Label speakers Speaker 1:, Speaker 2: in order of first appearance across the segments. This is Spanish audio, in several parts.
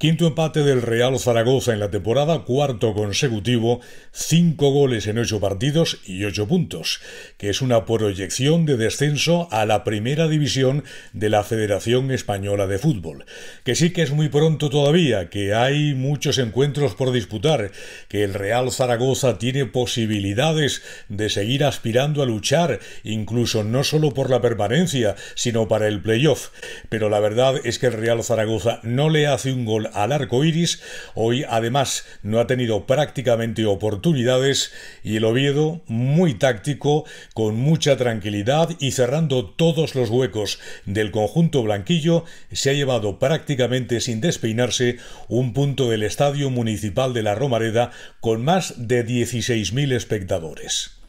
Speaker 1: Quinto empate del Real Zaragoza en la temporada, cuarto consecutivo, cinco goles en ocho partidos y ocho puntos, que es una proyección de descenso a la primera división de la Federación Española de Fútbol. Que sí que es muy pronto todavía, que hay muchos encuentros por disputar, que el Real Zaragoza tiene posibilidades de seguir aspirando a luchar, incluso no solo por la permanencia, sino para el playoff. Pero la verdad es que el Real Zaragoza no le hace un gol al arco iris. Hoy, además, no ha tenido prácticamente oportunidades y el Oviedo, muy táctico, con mucha tranquilidad y cerrando todos los huecos del conjunto blanquillo, se ha llevado prácticamente sin despeinarse un punto del Estadio Municipal de la Romareda con más de 16.000 espectadores.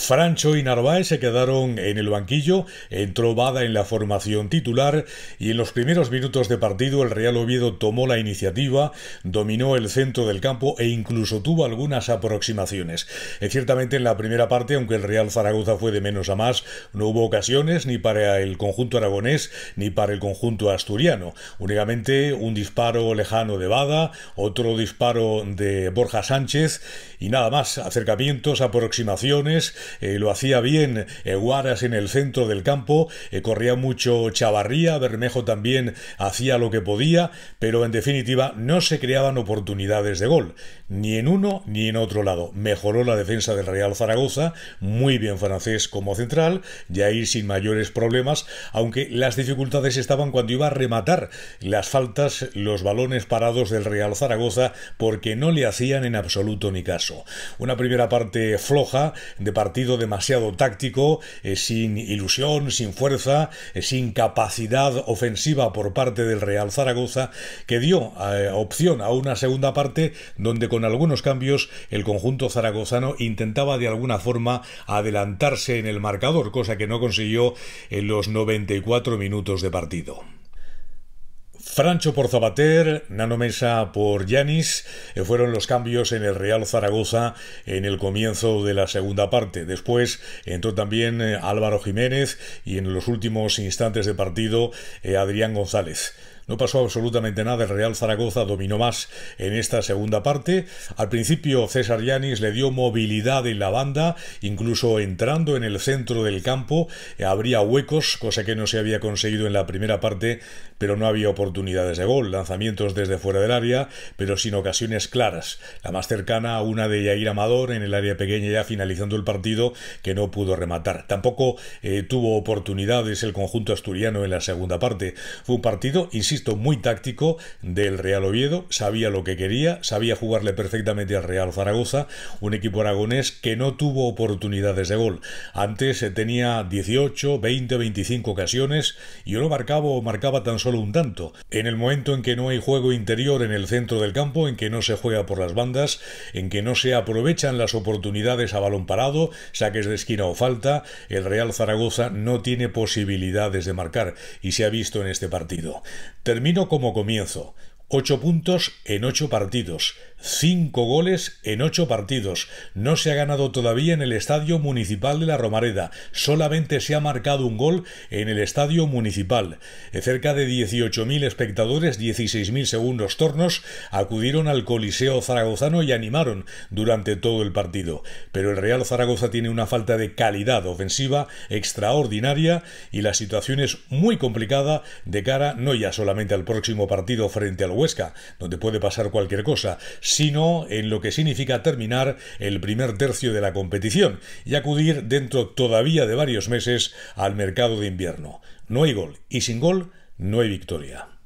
Speaker 1: Francho y Narváez se quedaron en el banquillo, entró Bada en la formación titular y en los primeros minutos de partido el Real Oviedo tomó la iniciativa, dominó el centro del campo e incluso tuvo algunas aproximaciones. ciertamente en la primera parte, aunque el Real Zaragoza fue de menos a más, no hubo ocasiones ni para el conjunto aragonés ni para el conjunto asturiano. Únicamente un disparo lejano de Bada, otro disparo de Borja Sánchez y nada más, acercamientos, aproximaciones, eh, lo hacía bien eh, Guaras en el centro del campo, eh, corría mucho Chavarría, Bermejo también hacía lo que podía, pero en definitiva no se creaban oportunidades de gol, ni en uno ni en otro lado. Mejoró la defensa del Real Zaragoza, muy bien francés como central, ir sin mayores problemas, aunque las dificultades estaban cuando iba a rematar las faltas, los balones parados del Real Zaragoza, porque no le hacían en absoluto ni caso. Una primera parte floja de partido demasiado táctico, eh, sin ilusión, sin fuerza, eh, sin capacidad ofensiva por parte del Real Zaragoza, que dio eh, opción a una segunda parte donde con algunos cambios el conjunto zaragozano intentaba de alguna forma adelantarse en el marcador, cosa que no consiguió en los 94 minutos de partido. Francho por Zabater, Nano Mesa por Yanis, eh, fueron los cambios en el Real Zaragoza en el comienzo de la segunda parte. Después entró también eh, Álvaro Jiménez y en los últimos instantes de partido eh, Adrián González. No pasó absolutamente nada, el Real Zaragoza dominó más en esta segunda parte. Al principio César Yanis le dio movilidad en la banda, incluso entrando en el centro del campo, habría huecos, cosa que no se había conseguido en la primera parte, pero no había oportunidades de gol, lanzamientos desde fuera del área, pero sin ocasiones claras. La más cercana, una de Yair Amador en el área pequeña ya finalizando el partido, que no pudo rematar. Tampoco eh, tuvo oportunidades el conjunto asturiano en la segunda parte. Fue un partido, insisto, muy táctico del Real Oviedo, sabía lo que quería, sabía jugarle perfectamente al Real Zaragoza, un equipo aragonés que no tuvo oportunidades de gol. Antes eh, tenía 18, 20, 25 ocasiones y uno marcaba o marcaba tan solo un tanto. En el momento en que no hay juego interior en el centro del campo, en que no se juega por las bandas, en que no se aprovechan las oportunidades a balón parado, saques de esquina o falta, el Real Zaragoza no tiene posibilidades de marcar y se ha visto en este partido. Termino como comienzo, 8 puntos en 8 partidos, 5 goles en 8 partidos. No se ha ganado todavía en el Estadio Municipal de La Romareda, solamente se ha marcado un gol en el Estadio Municipal. Cerca de 18.000 espectadores, 16.000 segundos tornos, acudieron al Coliseo zaragozano y animaron durante todo el partido. Pero el Real Zaragoza tiene una falta de calidad ofensiva extraordinaria y la situación es muy complicada de cara no ya solamente al próximo partido frente al Huesca, donde puede pasar cualquier cosa, sino en lo que significa terminar el primer tercio de la competición y acudir dentro todavía de varios meses al mercado de invierno. No hay gol y sin gol no hay victoria.